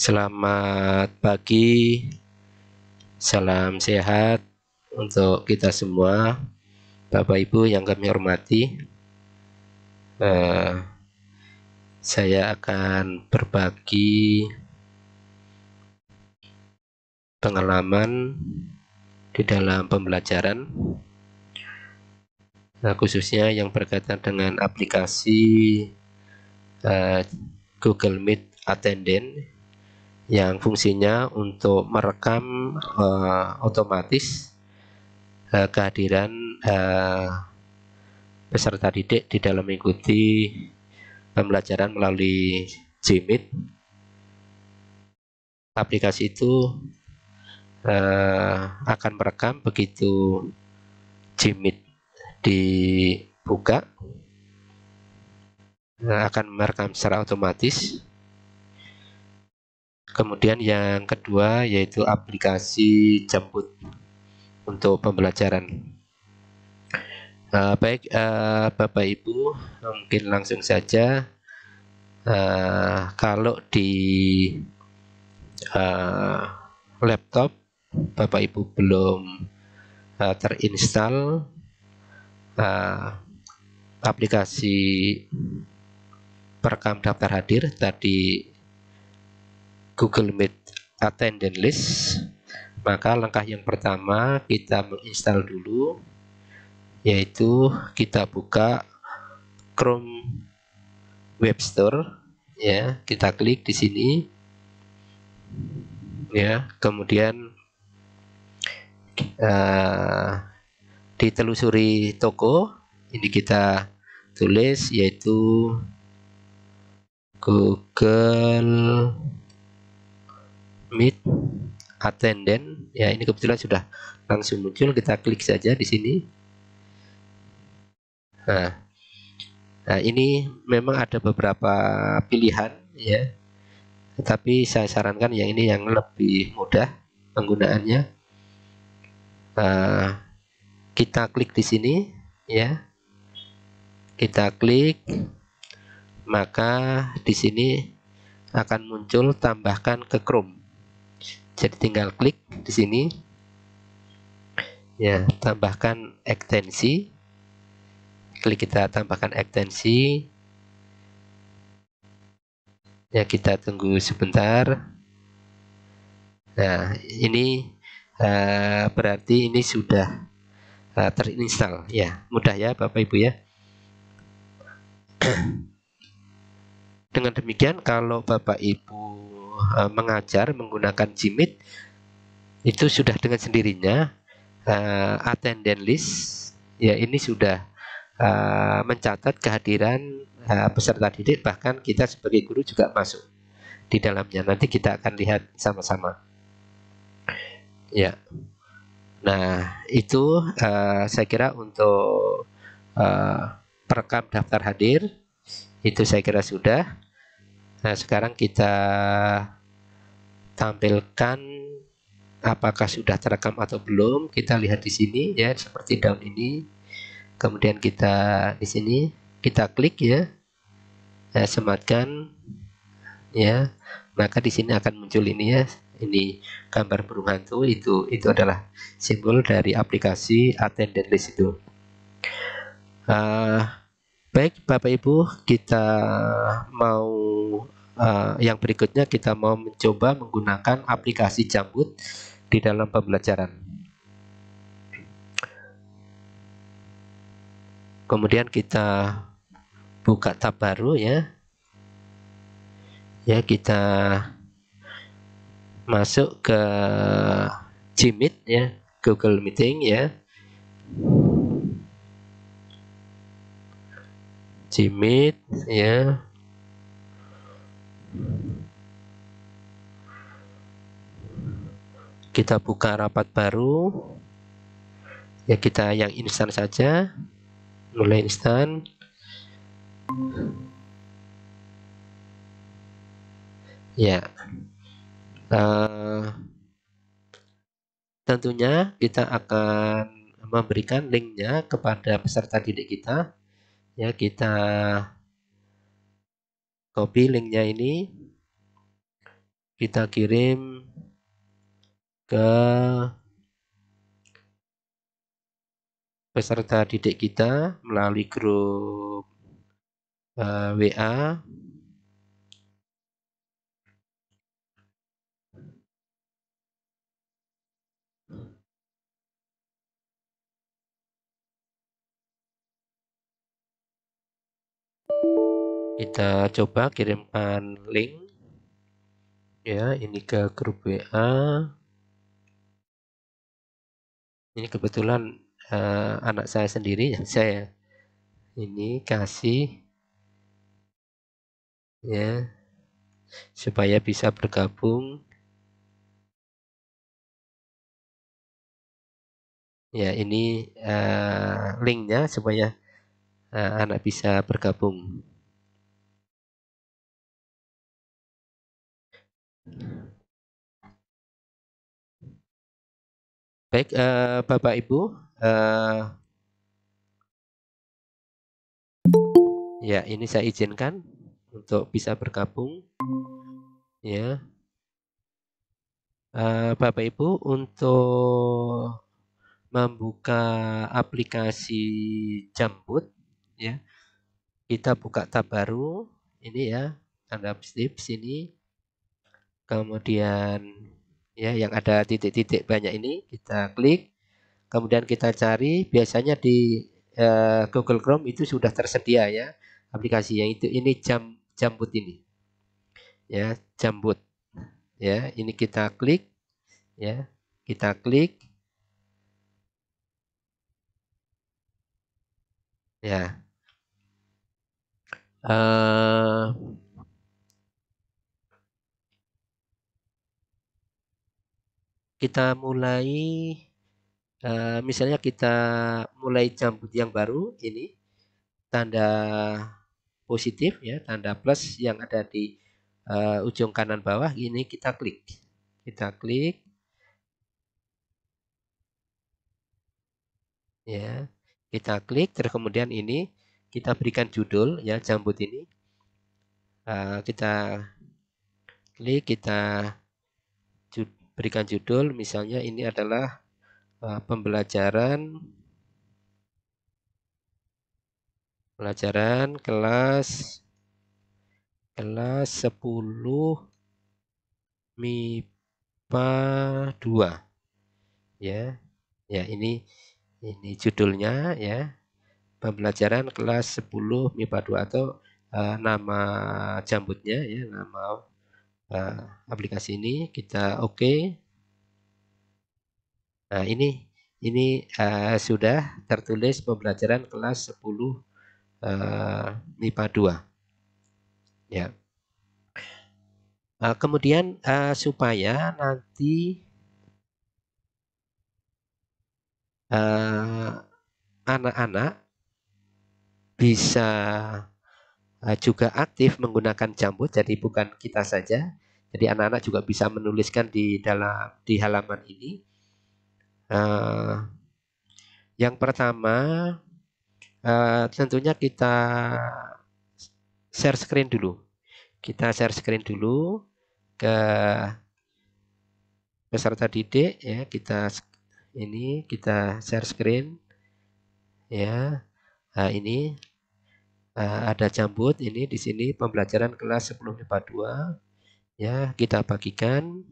Selamat pagi, salam sehat untuk kita semua, Bapak Ibu yang kami hormati. Eh, saya akan berbagi pengalaman di dalam pembelajaran nah, khususnya yang berkaitan dengan aplikasi eh, Google Meet Attendant yang fungsinya untuk merekam uh, otomatis uh, kehadiran uh, peserta didik di dalam mengikuti pembelajaran melalui Jimit. Aplikasi itu uh, akan merekam begitu Jimit dibuka akan merekam secara otomatis Kemudian yang kedua yaitu aplikasi jemput untuk pembelajaran. Uh, baik uh, Bapak Ibu, mungkin langsung saja uh, kalau di uh, laptop Bapak Ibu belum uh, terinstall uh, aplikasi perekam daftar hadir tadi Google Meet attendance list maka langkah yang pertama kita menginstal dulu yaitu kita buka Chrome Web Store ya kita klik di sini ya kemudian uh, ditelusuri toko ini kita tulis yaitu Google admit attendant ya ini kebetulan sudah langsung muncul kita klik saja di sini nah, nah ini memang ada beberapa pilihan ya tapi saya sarankan yang ini yang lebih mudah penggunaannya nah, kita klik di sini ya kita klik maka di sini akan muncul tambahkan ke Chrome jadi tinggal klik di sini ya tambahkan ekstensi klik kita tambahkan ekstensi ya kita tunggu sebentar nah ini uh, berarti ini sudah uh, eh, terinstal ya mudah ya Bapak Ibu ya dengan demikian kalau Bapak Ibu Eh, mengajar menggunakan jimit itu sudah dengan sendirinya uh, attendance list ya ini sudah uh, mencatat kehadiran uh, peserta didik bahkan kita sebagai guru juga masuk di dalamnya nanti kita akan lihat sama-sama ya nah itu uh, saya kira untuk uh, perekam daftar hadir itu saya kira sudah Nah, sekarang kita tampilkan apakah sudah terekam atau belum. Kita lihat di sini ya, seperti daun ini. Kemudian kita di sini kita klik ya. Ya, sematkan ya. Maka di sini akan muncul ini ya. Ini gambar burung hantu itu itu adalah simbol dari aplikasi attendant list itu. Uh, eh, Baik, Bapak Ibu, kita mau uh, yang berikutnya kita mau mencoba menggunakan aplikasi Jambut di dalam pembelajaran. Kemudian kita buka tab baru ya. Ya, kita masuk ke Jimit ya, Google Meeting ya. cimit ya kita buka rapat baru ya kita yang instan saja mulai instan ya uh, tentunya kita akan memberikan linknya kepada peserta didik kita ya kita copy linknya ini kita kirim ke peserta didik kita melalui grup uh, eh, WA kita coba kirimkan link ya ini ke grup WA ini kebetulan uh, anak saya sendiri ya saya ini kasih ya supaya bisa bergabung ya ini uh, linknya supaya uh, anak bisa bergabung Baik, uh, Bapak Ibu, uh, ya ini saya izinkan untuk bisa bergabung, ya. Uh, Bapak Ibu untuk membuka aplikasi Jambut, ya, kita buka tab baru, ini ya, tanda tips sini kemudian ya yang ada titik-titik banyak ini kita klik kemudian kita cari biasanya di uh, Google Chrome itu sudah tersedia ya aplikasi yang itu ini jam jambut ini ya jambut ya ini kita klik ya kita klik ya uh, kita mulai uh, misalnya kita mulai jambut yang baru ini tanda positif ya tanda plus yang ada di uh, ujung kanan bawah ini kita klik kita klik ya kita klik terus kemudian ini kita berikan judul ya jambut ini uh, kita klik kita berikan judul misalnya ini adalah uh, pembelajaran pelajaran kelas kelas 10 MIPA 2 ya ya ini ini judulnya ya pembelajaran kelas 10 MIPA 2 atau uh, nama jambutnya ya nama uh, aplikasi ini kita oke okay. nah ini ini uh, sudah tertulis pembelajaran kelas 10 uh, MIPA 2 ya uh, kemudian uh, supaya nanti anak-anak uh, bisa Eh, juga aktif menggunakan jambu, jadi bukan kita saja. Jadi anak-anak juga bisa menuliskan di dalam di halaman ini. Uh, yang pertama, uh, tentunya kita share screen dulu. Kita share screen dulu ke peserta didik ya. Kita ini kita share screen ya. Nah, ini uh, ada jambut ini di sini pembelajaran kelas 10 IPA 2 ya kita bagikan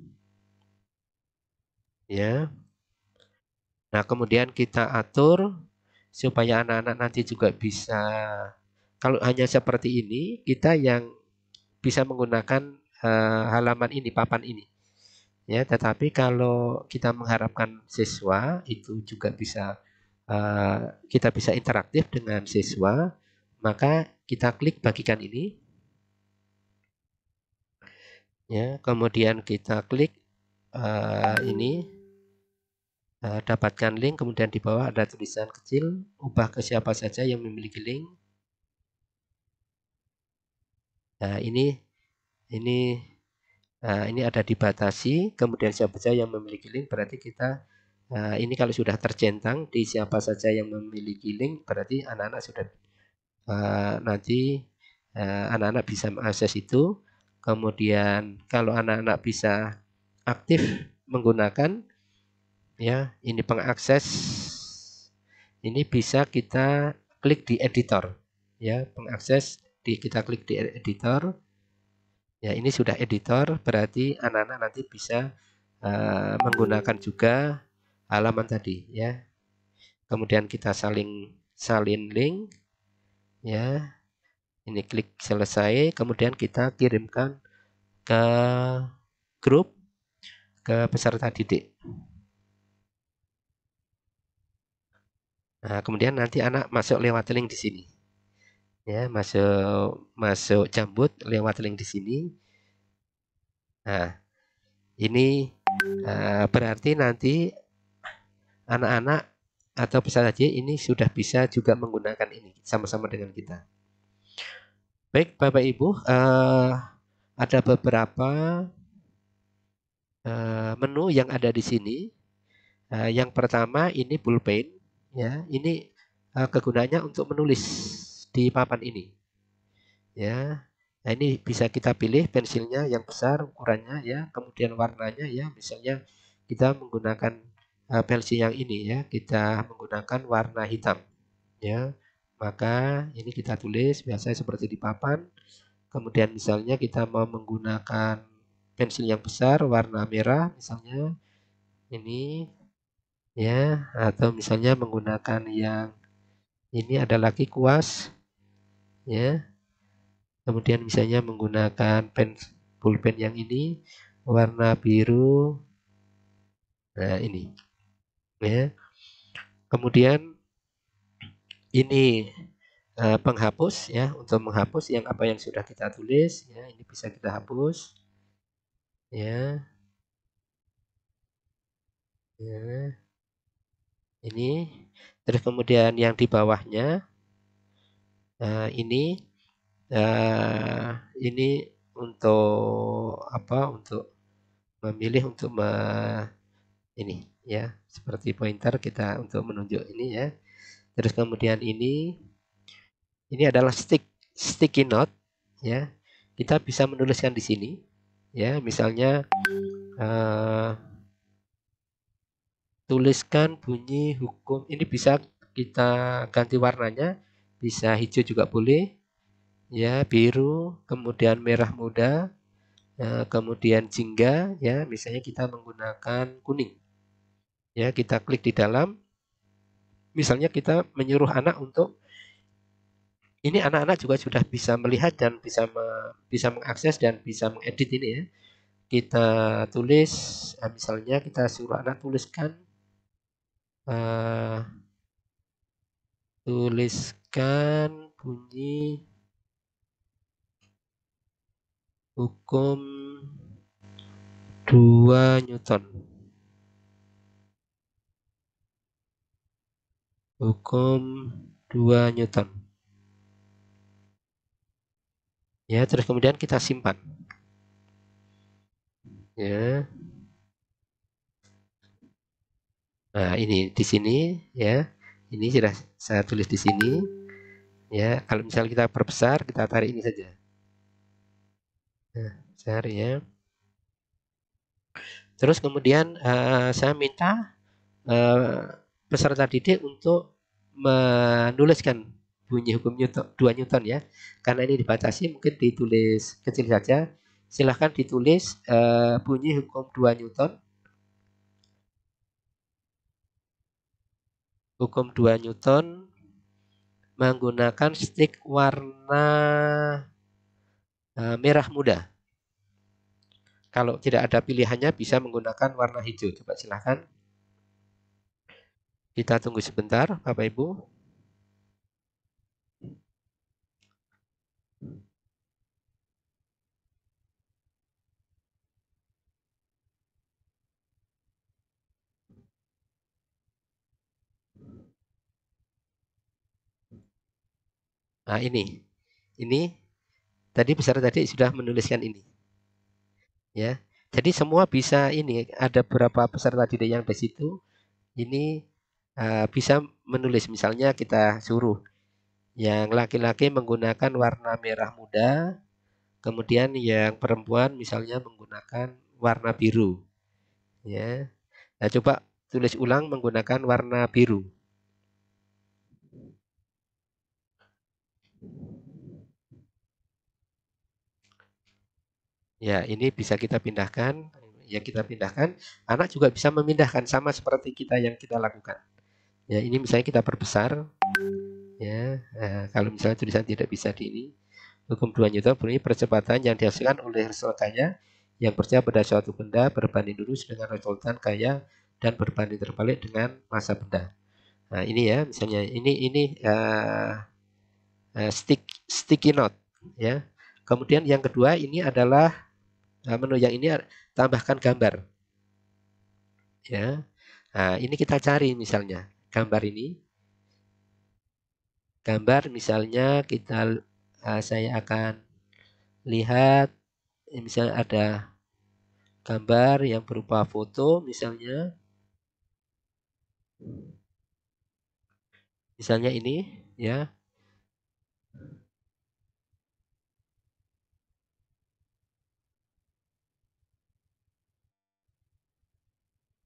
ya nah kemudian kita atur supaya anak-anak nanti juga bisa kalau hanya seperti ini kita yang bisa menggunakan uh, halaman ini papan ini ya tetapi kalau kita mengharapkan siswa itu juga bisa uh, kita bisa interaktif dengan siswa maka kita klik bagikan ini. Ya, kemudian kita klik uh, ini uh, dapatkan link kemudian di bawah ada tulisan kecil ubah ke siapa saja yang memiliki link uh, ini ini uh, ini ada dibatasi kemudian siapa saja yang memiliki link berarti kita nah, ini kalau sudah tercentang di siapa saja yang memiliki link berarti anak-anak sudah nanti eh, anak-anak bisa mengakses itu. Kemudian kalau anak-anak bisa aktif menggunakan ya ini pengakses ini bisa kita klik di editor ya pengakses di kita klik di editor ya ini sudah editor berarti anak-anak nanti bisa uh, menggunakan juga halaman tadi ya kemudian kita saling salin link ya ini klik selesai kemudian kita kirimkan ke grup ke peserta didik nah kemudian nanti anak masuk lewat link di sini ya masuk masuk jambut lewat link di sini nah ini uh, berarti nanti anak-anak atau bisa saja ini sudah bisa juga menggunakan ini sama-sama dengan kita. Baik, Bapak Ibu, uh, ada beberapa uh, menu yang ada di sini. Uh, yang pertama ini pulpen, ya, ini uh, kegunaannya untuk menulis di papan ini. Ya, nah ini bisa kita pilih pensilnya yang besar ukurannya, ya, kemudian warnanya, ya, misalnya kita menggunakan Eh, versi yang ini ya kita menggunakan warna hitam ya maka ini kita tulis biasanya seperti di papan kemudian misalnya kita mau menggunakan pensil yang besar warna merah misalnya ini ya atau misalnya menggunakan yang ini ada lagi kuas ya kemudian misalnya menggunakan pen pulpen yang ini warna biru nah ini ya. Kemudian ini uh, penghapus ya untuk menghapus yang apa yang sudah kita tulis ya ini bisa kita hapus ya ya ini terus kemudian yang di bawahnya uh, ini uh, ini untuk apa untuk memilih untuk me, ini ya seperti pointer kita untuk menunjuk ini ya terus kemudian ini ini adalah stick sticky note ya kita bisa menuliskan di sini ya misalnya uh, tuliskan bunyi hukum ini bisa kita ganti warnanya bisa hijau juga boleh ya biru kemudian merah muda ya, kemudian jingga ya misalnya kita menggunakan kuning Ya, kita klik di dalam. Misalnya kita menyuruh anak untuk ini anak-anak juga sudah bisa melihat dan bisa me, bisa mengakses dan bisa mengedit ini ya. Kita tulis eh, misalnya kita suruh anak tuliskan uh, tuliskan bunyi hukum 2 Newton. hukum 2 Newton. Ya, terus kemudian kita simpan. Ya. Nah, ini di sini ya. Ini sudah saya tulis di sini. Ya, kalau misalnya kita perbesar, kita tarik ini saja. Nah, besar ya. Terus kemudian uh, saya minta uh, peserta didik untuk menuliskan bunyi hukum Newton, 2 Newton ya. Karena ini dibatasi mungkin ditulis kecil saja. Silahkan ditulis uh, bunyi hukum 2 Newton. Hukum 2 Newton menggunakan stick warna uh, merah muda. Kalau tidak ada pilihannya bisa menggunakan warna hijau. Coba silahkan. Kita tunggu sebentar, Bapak Ibu. Nah, ini. Ini tadi peserta tadi sudah menuliskan ini. Ya. Jadi semua bisa ini ada berapa peserta tadi yang di situ. Ini Eh, bisa menulis misalnya kita suruh yang laki-laki menggunakan warna merah muda kemudian yang perempuan misalnya menggunakan warna biru ya nah coba tulis ulang menggunakan warna biru ya ini bisa kita pindahkan yang kita pindahkan anak juga bisa memindahkan sama seperti kita yang kita lakukan ya ini misalnya kita perbesar ya nah, kalau misalnya tulisan tidak bisa di ini hukum 2 Newton bunyi percepatan yang dihasilkan oleh resultannya yang percaya pada suatu benda berbanding lurus dengan resultan kaya dan berbanding terbalik dengan masa benda nah ini ya misalnya ini ini uh, uh, stick sticky note ya kemudian yang kedua ini adalah uh, menu yang ini tambahkan gambar ya nah, ini kita cari misalnya gambar ini. Gambar misalnya kita eh, saya akan lihat eh, misalnya ada gambar yang berupa foto misalnya. Misalnya ini ya.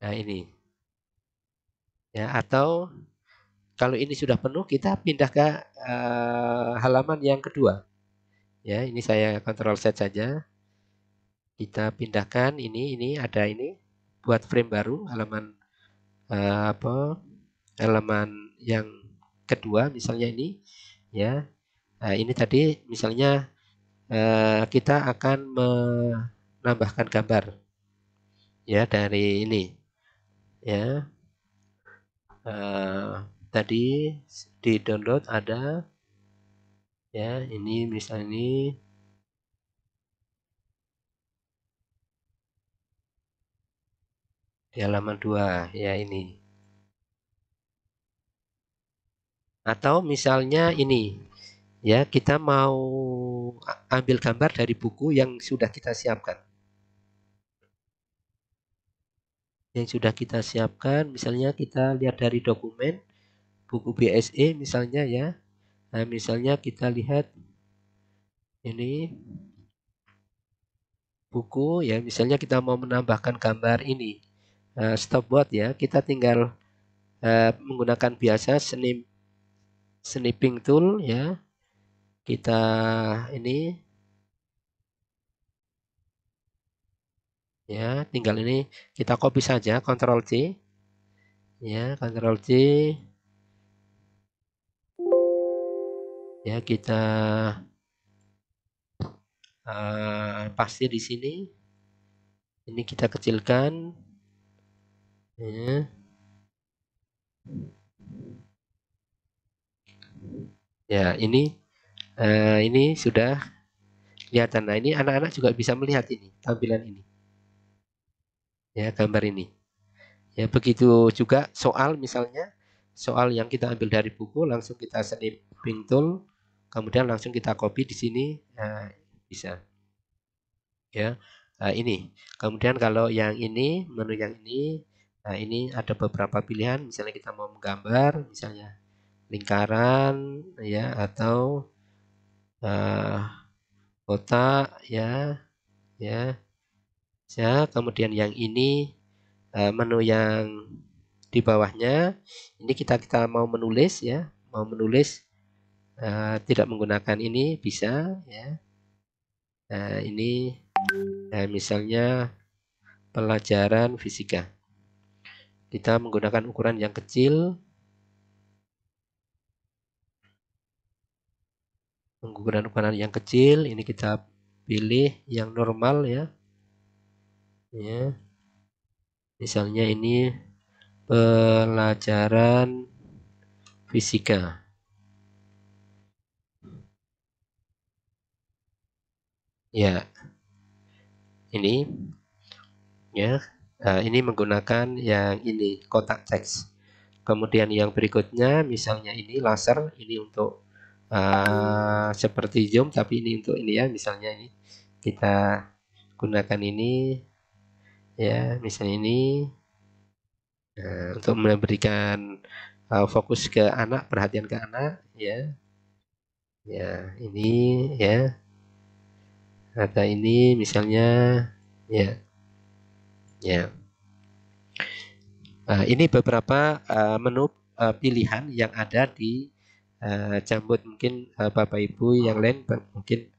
Nah ini Ya, atau kalau ini sudah penuh kita pindah ke uh, halaman yang kedua. Ya, ini saya kontrol set saja. Kita pindahkan ini ini ada ini buat frame baru halaman uh, apa? halaman yang kedua misalnya ini ya. Nah, ini tadi misalnya uh, kita akan menambahkan gambar ya dari ini ya uh, tadi di download ada ya ini misalnya ini di halaman 2 ya ini atau misalnya ini ya kita mau ambil gambar dari buku yang sudah kita siapkan yang sudah kita siapkan misalnya kita lihat dari dokumen buku BSE misalnya ya nah misalnya kita lihat ini buku ya misalnya kita mau menambahkan gambar ini uh, nah, buat ya kita tinggal uh, menggunakan biasa snip snipping tool ya kita ini ya tinggal ini kita copy saja Ctrl C ya Ctrl C ya kita uh, eh, pasti di sini ini kita kecilkan ya ya ini uh, ini sudah kelihatan nah ini anak-anak juga bisa melihat ini tampilan ini ya gambar ini ya begitu juga soal misalnya soal yang kita ambil dari buku langsung kita snipping tool kemudian langsung kita copy di sini nah, bisa ya nah, ini kemudian kalau yang ini menu yang ini nah ini ada beberapa pilihan misalnya kita mau menggambar misalnya lingkaran ya atau uh, kotak ya ya saja kemudian yang ini eh, menu yang di bawahnya ini kita kita mau menulis ya mau menulis eh, tidak menggunakan ini bisa ya nah ini misalnya pelajaran fisika kita menggunakan ukuran yang kecil menggunakan ukuran yang kecil ini kita pilih yang normal ya ya misalnya ini pelajaran fisika ya ini ya nah, ini menggunakan yang ini kotak teks kemudian yang berikutnya misalnya ini laser ini untuk uh, seperti zoom tapi ini untuk ini ya misalnya ini kita gunakan ini ya misal ini nah, untuk memberikan uh, fokus ke anak perhatian ke anak ya ya ini ya kata ini misalnya ya ya uh, ini beberapa uh, menu uh, pilihan yang ada di uh, mungkin uh, bapak ibu yang lain mungkin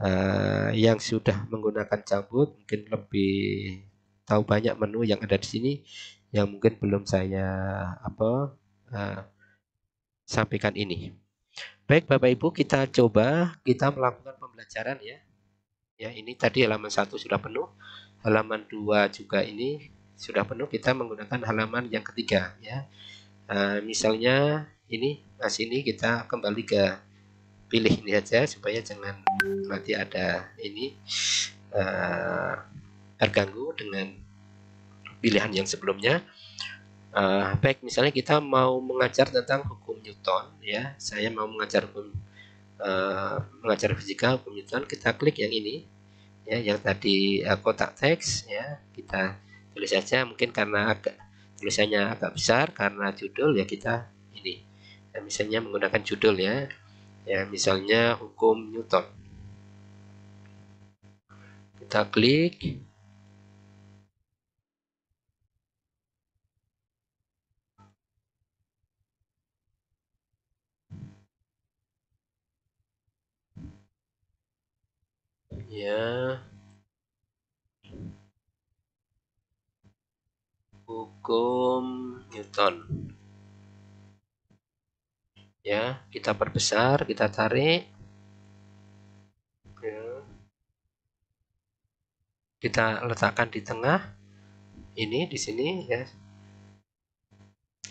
uh, yang sudah menggunakan cabut mungkin lebih tahu banyak menu yang ada di sini yang mungkin belum saya apa uh, sampaikan ini. Baik Bapak Ibu, kita coba kita melakukan pembelajaran ya. Ya, ini tadi halaman satu sudah penuh, halaman 2 juga ini sudah penuh, kita menggunakan halaman yang ketiga ya. Uh, misalnya ini nah sini kita kembali ke pilih ini aja supaya jangan nanti ada ini eh, terganggu dengan pilihan yang sebelumnya. Uh, baik, misalnya kita mau mengajar tentang hukum Newton, ya, saya mau mengajar hukum uh, mengajar fisika hukum Newton, kita klik yang ini, ya, yang tadi uh, kotak teks, ya, kita tulis saja. Mungkin karena agak tulisannya agak besar karena judul ya kita ini, ya, misalnya menggunakan judul ya, ya, misalnya hukum Newton. Kita klik ya hukum Newton. Ya, kita perbesar, kita tarik. Ya. Kita letakkan di tengah. Ini di sini ya.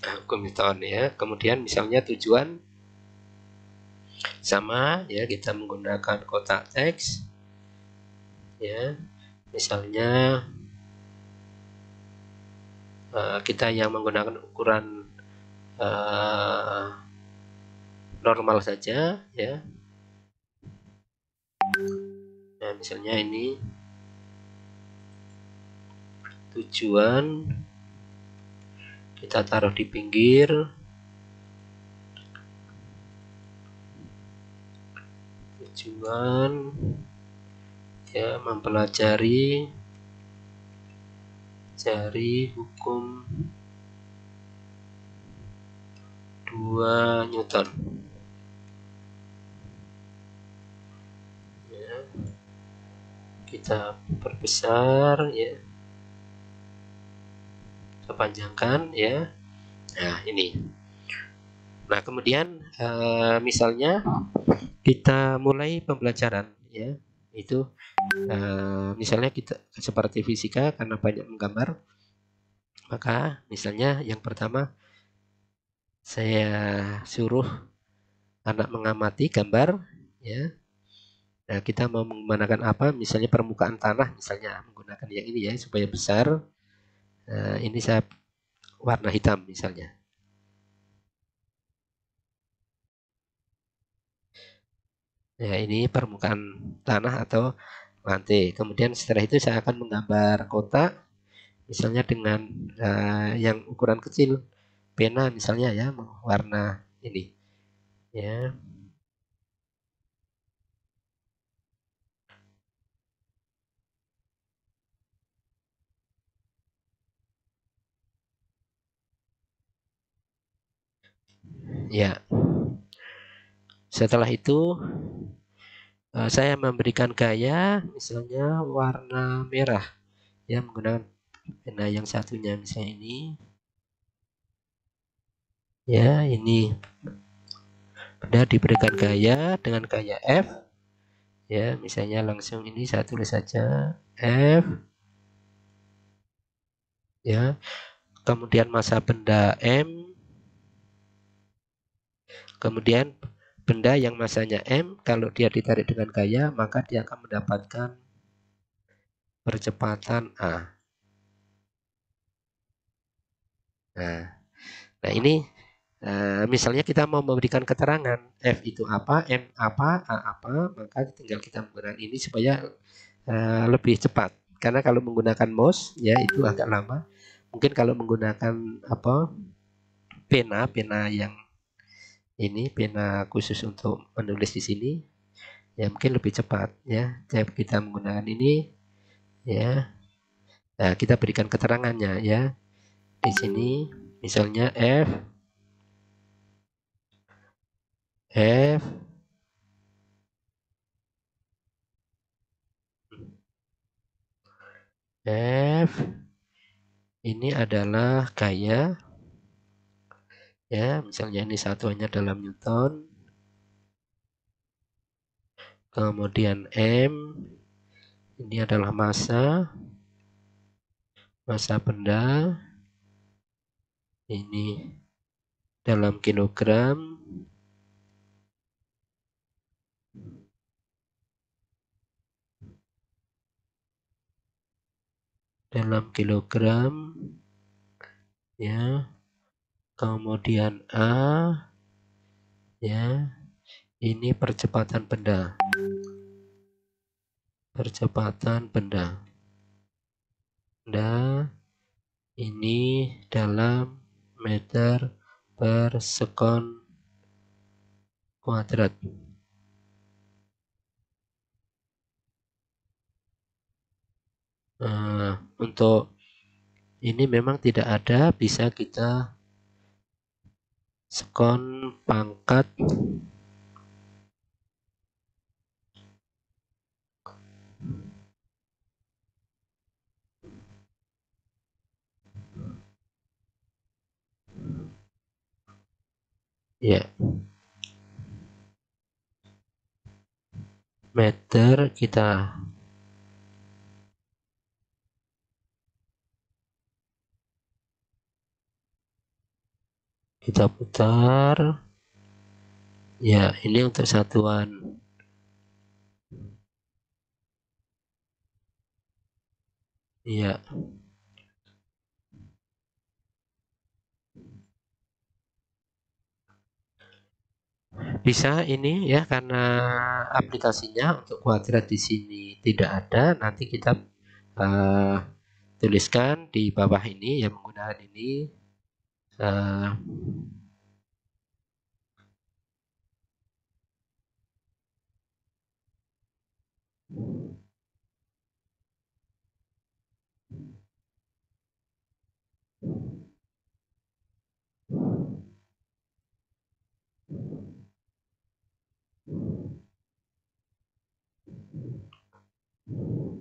Ah, hukum Newton ya. Kemudian misalnya tujuan sama ya kita menggunakan kotak teks ya misalnya uh, kita yang menggunakan ukuran uh, normal saja ya nah misalnya ini tujuan kita taruh di pinggir tujuan ya mempelajari jari hukum 2 Newton ya. kita perbesar ya kita ya nah ini nah kemudian e, misalnya kita mulai pembelajaran ya itu eh, misalnya kita seperti fisika karena banyak menggambar maka misalnya yang pertama saya suruh anak mengamati gambar ya nah, kita mau menggunakan apa misalnya permukaan tanah misalnya menggunakan yang ini ya supaya besar nah, ini saya warna hitam misalnya ya ini permukaan tanah atau lantai kemudian setelah itu saya akan menggambar kota misalnya dengan uh, yang ukuran kecil pena misalnya ya warna ini ya ya setelah itu eh, saya memberikan gaya misalnya warna merah ya menggunakan pena yang satunya misalnya ini ya ini benda diberikan gaya dengan gaya F ya misalnya langsung ini saya tulis saja F ya kemudian masa benda M kemudian benda yang masanya M kalau dia ditarik dengan gaya maka dia akan mendapatkan percepatan A. Nah, nah ini uh, misalnya kita mau memberikan keterangan F itu apa, M apa, A apa, maka tinggal kita menggunakan ini supaya uh, lebih cepat. Karena kalau menggunakan mouse ya itu agak lama. Mungkin kalau menggunakan apa pena, pena yang ini pena khusus untuk menulis di sini ya mungkin lebih cepat ya Jadi kita menggunakan ini ya nah kita berikan keterangannya ya di sini misalnya F F F ini adalah gaya ya misalnya ini satuannya dalam Newton kemudian M ini adalah massa massa benda ini dalam kilogram dalam kilogram ya kemudian A eh, ya ini percepatan benda percepatan benda benda ini dalam meter per sekon kuadrat nah, untuk ini memang tidak ada bisa kita skon pangkat ya meter kita kita putar ya ini untuk satuan ya bisa ini ya karena aplikasinya untuk kuadrat di sini tidak ada nanti kita uh, tuliskan di bawah ini ya menggunakan ini à, Thank you.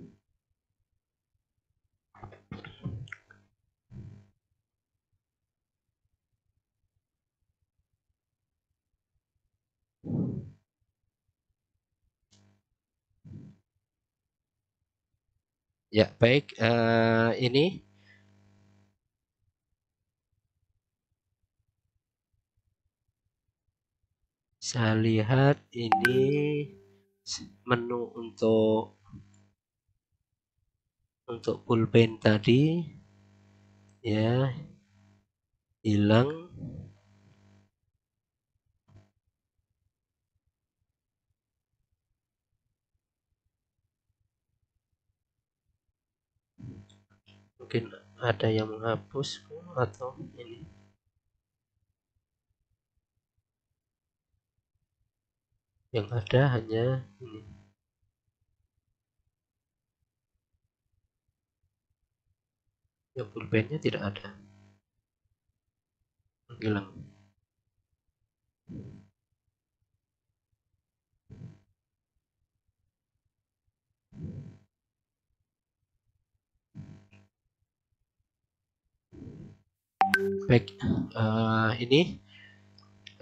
Ya, baik. Uh, ini saya lihat ini menu untuk untuk pulpen tadi ya hilang mungkin ada yang menghapus atau ini yang ada hanya ini yang pulpennya tidak ada menghilang back uh, eh, ini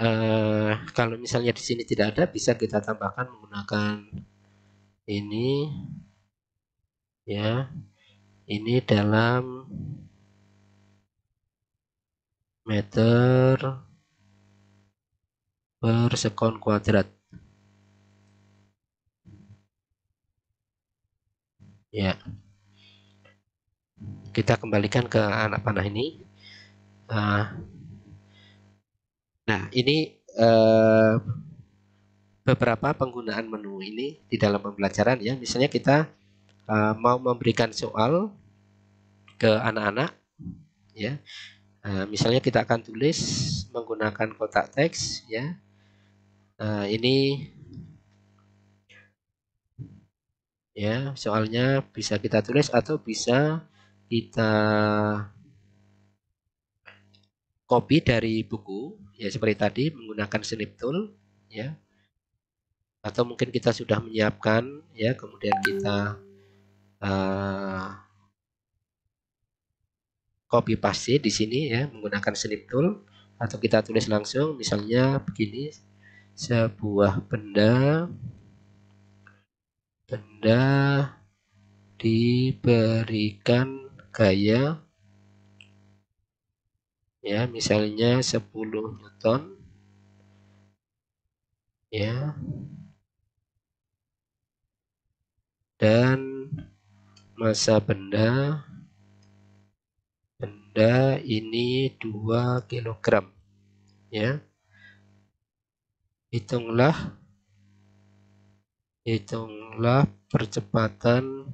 uh, kalau misalnya di sini tidak ada bisa kita tambahkan menggunakan ini ya ini dalam meter per sekon kuadrat ya kita kembalikan ke anak panah ini Uh, nah, ini uh, beberapa penggunaan menu ini di dalam pembelajaran ya. Misalnya kita uh, mau memberikan soal ke anak-anak ya. Uh, misalnya kita akan tulis menggunakan kotak teks ya. Uh, ini ya soalnya bisa kita tulis atau bisa kita copy dari buku ya seperti tadi menggunakan snip tool ya atau mungkin kita sudah menyiapkan ya kemudian kita uh, copy paste di sini ya menggunakan snip tool atau kita tulis langsung misalnya begini sebuah benda benda diberikan gaya ya misalnya 10 Newton ya dan masa benda benda ini 2 kg ya hitunglah hitunglah percepatan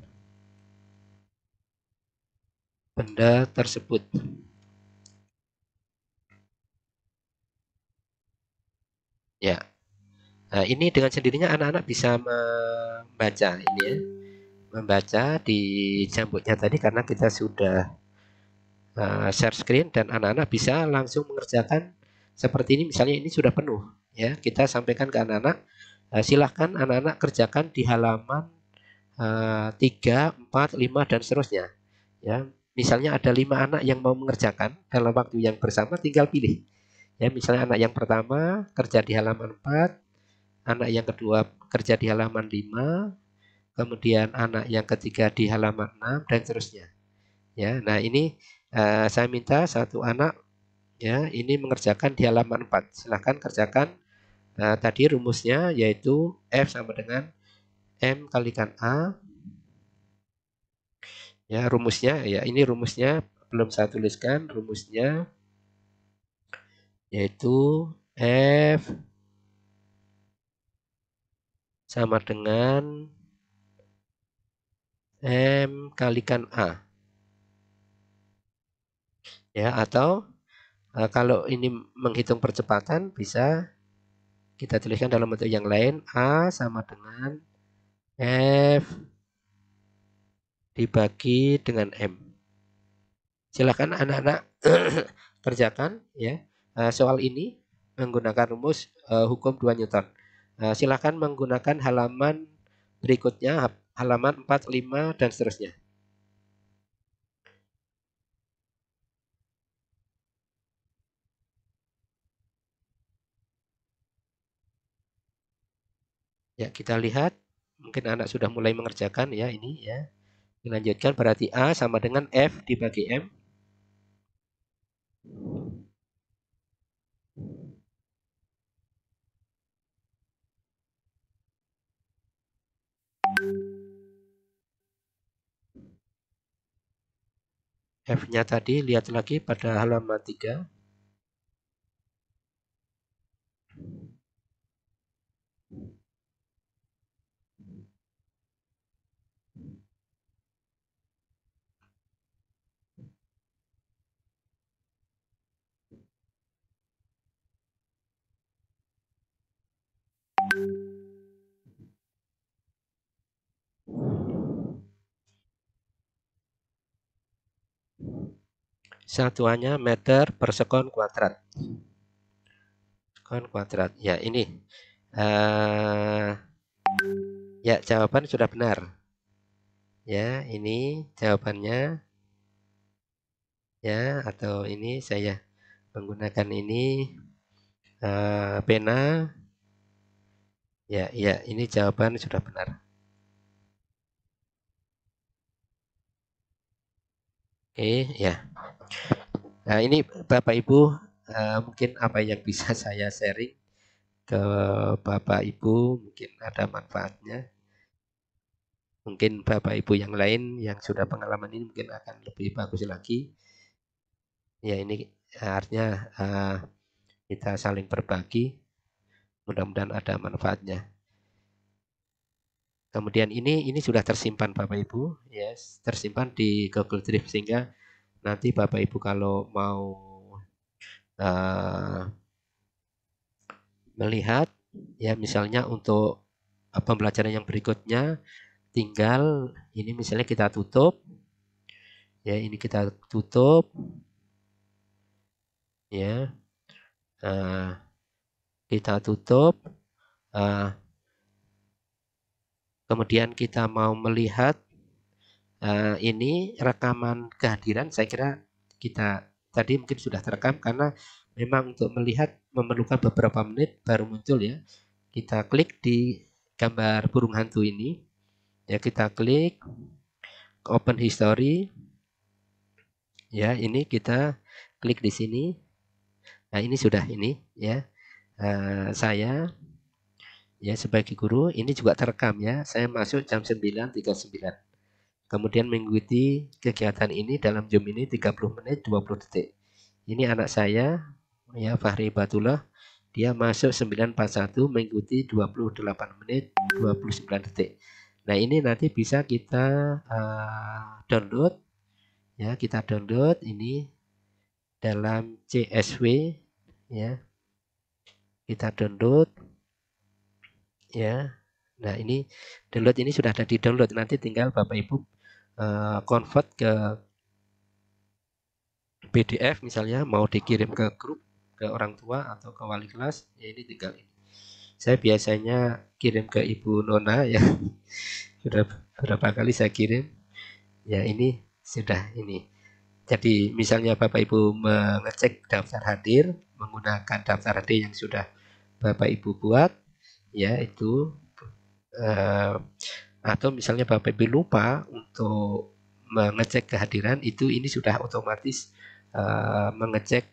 benda tersebut Ya. Nah, ini dengan sendirinya anak-anak bisa membaca ini ya. Membaca di jambutnya tadi karena kita sudah uh, share screen dan anak-anak bisa langsung mengerjakan seperti ini misalnya ini sudah penuh ya. Kita sampaikan ke anak-anak uh, eh, silahkan anak-anak kerjakan di halaman uh, 3, 4, 5 dan seterusnya ya. Misalnya ada lima anak yang mau mengerjakan dalam waktu yang bersama tinggal pilih Ya, misalnya anak yang pertama kerja di halaman 4, anak yang kedua kerja di halaman 5, kemudian anak yang ketiga di halaman 6 dan seterusnya. Ya, nah ini uh, saya minta satu anak ya ini mengerjakan di halaman 4. Silahkan kerjakan uh, tadi rumusnya yaitu F sama dengan M kalikan A. Ya, rumusnya ya ini rumusnya belum saya tuliskan rumusnya yaitu F sama dengan M kalikan A. Ya, atau e, kalau ini menghitung percepatan bisa kita tuliskan dalam bentuk yang lain A sama dengan F dibagi dengan M. Silakan anak-anak kerjakan ya. Eh, soal ini menggunakan rumus eh, hukum 2 Newton. Eh, silakan menggunakan halaman berikutnya halaman 4, 5 dan seterusnya. Ya, kita lihat mungkin anak sudah mulai mengerjakan ya ini ya. Dilanjutkan berarti A sama dengan F dibagi M. F-nya tadi lihat lagi pada halaman 3 satuannya meter per sekon kuadrat. Sekon kuadrat. Ya, ini. Uh, ya, jawaban sudah benar. Ya, ini jawabannya. Ya, atau ini saya menggunakan ini uh, pena. Ya, ya, ini jawaban sudah benar. Oke, ya. Nah ini Bapak Ibu uh, mungkin apa yang bisa saya sharing ke Bapak Ibu mungkin ada manfaatnya. Mungkin Bapak Ibu yang lain yang sudah pengalaman ini mungkin akan lebih bagus lagi. Ya ini eh, artinya uh, kita saling berbagi. Mudah-mudahan ada manfaatnya. Kemudian ini ini sudah tersimpan Bapak Ibu, yes, tersimpan di Google Drive sehingga nanti Bapak Ibu kalau mau uh, melihat ya misalnya untuk eh, pembelajaran yang berikutnya tinggal ini misalnya kita tutup ya ini kita tutup ya uh, kita tutup uh, kemudian kita mau melihat uh, ini rekaman kehadiran saya kira kita tadi mungkin sudah terekam karena memang untuk melihat memerlukan beberapa menit baru muncul ya. Kita klik di gambar burung hantu ini. Ya kita klik open history. Ya, ini kita klik di sini. Nah, ini sudah ini ya. Uh, saya ya sebagai guru ini juga terekam ya. Saya masuk jam 9.39. Kemudian mengikuti kegiatan ini dalam jam ini 30 menit 20 detik. Ini anak saya ya Fahri Batullah dia masuk 941 mengikuti 28 menit 29 detik. Nah, ini nanti bisa kita uh, download ya, kita download ini dalam CSV ya. Kita download ya. Nah, ini download ini sudah ada di download. Nanti tinggal Bapak Ibu Eh, convert ke PDF misalnya mau dikirim ke grup ke orang tua atau ke wali kelas ya ini tinggal ini saya biasanya kirim ke ibu nona ya sudah berapa kali saya kirim ya ini sudah ini jadi misalnya bapak ibu mengecek daftar hadir menggunakan daftar hadir yang sudah bapak ibu buat ya itu eh, atau misalnya Bapak Ibu lupa untuk mengecek kehadiran itu ini sudah otomatis uh, mengecek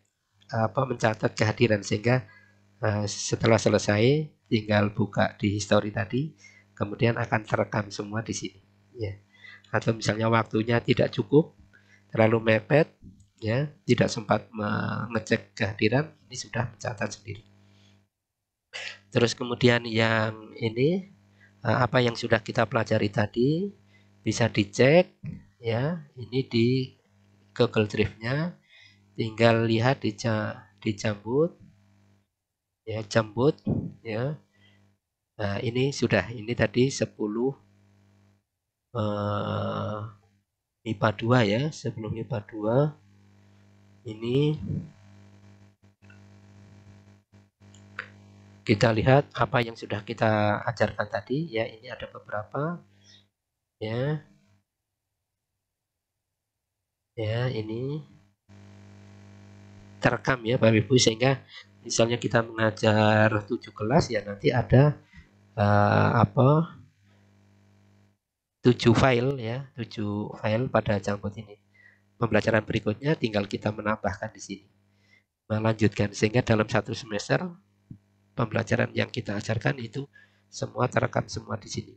apa mencatat kehadiran sehingga uh, setelah selesai tinggal buka di history tadi kemudian akan terekam semua di sini ya atau misalnya waktunya tidak cukup terlalu mepet ya tidak sempat mengecek kehadiran ini sudah mencatat sendiri terus kemudian yang ini Nah, apa yang sudah kita pelajari tadi bisa dicek ya ini di Google Drive-nya tinggal lihat di di ya jambut ya nah ini sudah ini tadi 10 eh, IPA 2 ya sebelum IPA 2 ini kita lihat apa yang sudah kita ajarkan tadi ya ini ada beberapa ya ya ini terekam ya Bapak Ibu sehingga misalnya kita mengajar tujuh kelas ya nanti ada uh, apa 7 file ya tujuh file pada jangkut ini pembelajaran berikutnya tinggal kita menambahkan di sini melanjutkan sehingga dalam satu semester pembelajaran yang kita ajarkan itu semua terekam semua di sini.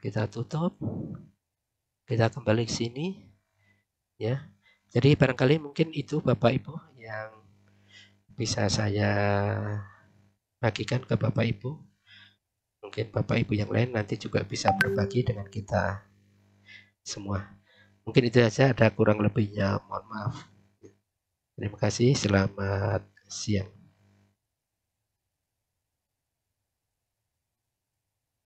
Kita tutup. Kita kembali ke sini. Ya. Jadi barangkali mungkin itu Bapak Ibu yang bisa saya bagikan ke Bapak Ibu. Mungkin Bapak Ibu yang lain nanti juga bisa berbagi dengan kita semua. Mungkin itu saja ada kurang lebihnya. Mohon maaf. Terima kasih. Selamat Siap.